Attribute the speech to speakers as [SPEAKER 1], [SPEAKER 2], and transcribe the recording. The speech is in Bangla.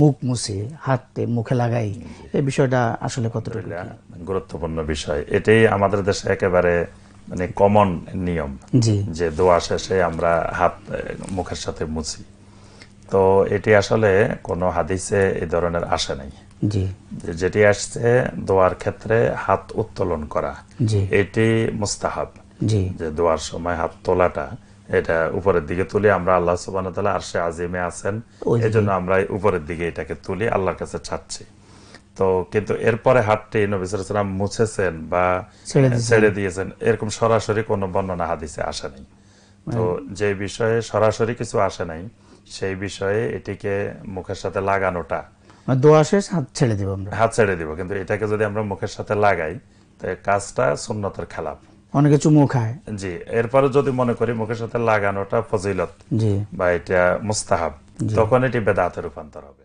[SPEAKER 1] মুখ মুছে হাতে মুখে লাগাই এই বিষয়টা আসলে কতটুকু
[SPEAKER 2] গুরুত্বপূর্ণ বিষয় এটাই আমাদের দেশে একেবারে মানে কমন নিয়ম যে দোয়া শেষে আমরা হাত মুখের সাথে মুছি তো এটি আসলে কোনো হাদিসে এই ধরনের আসে নাই যেটি আসছে দোয়ার ক্ষেত্রে হাত উত্তোলন করা এটি মুস্তাহাব যে দোয়ার সময় হাত তোলাটা এটা উপরের দিকে তুলি আমরা আল্লাহ সুবান তালা আরশে আজিমে আছেন এই জন্য আমরা উপরের দিকে এটাকে তুলি আল্লাহর কাছে ছাড়ছি তো কিন্তু এরপরে হাটটি নবী সালাম মুছেছেন বা ছেড়ে দিয়েছেন এরকম সরাসরি কোনো বর্ণনা হাদিসে আসে নাই তো হ্যাঁ। যে বিষয়ে সরাসরি কিছু আসে নাই সেই বিষয়ে এটিকে মুখের সাথে লাগানোটা
[SPEAKER 1] মানে দোয়া শেষ হাত ছেড়ে দিব
[SPEAKER 2] হাত ছেড়ে দিব কিন্তু এটাকে যদি আমরা মুখের সাথে লাগাই তো কাজটা সুন্নতের খেলাফ
[SPEAKER 1] অনেকে চুমু খায়
[SPEAKER 2] জি এরপরে যদি মনে করি মুখের সাথে লাগানোটা
[SPEAKER 1] ফজিলত জি বা এটা মুস্তাহাব তখন এটি বেদাতে রূপান্তর হবে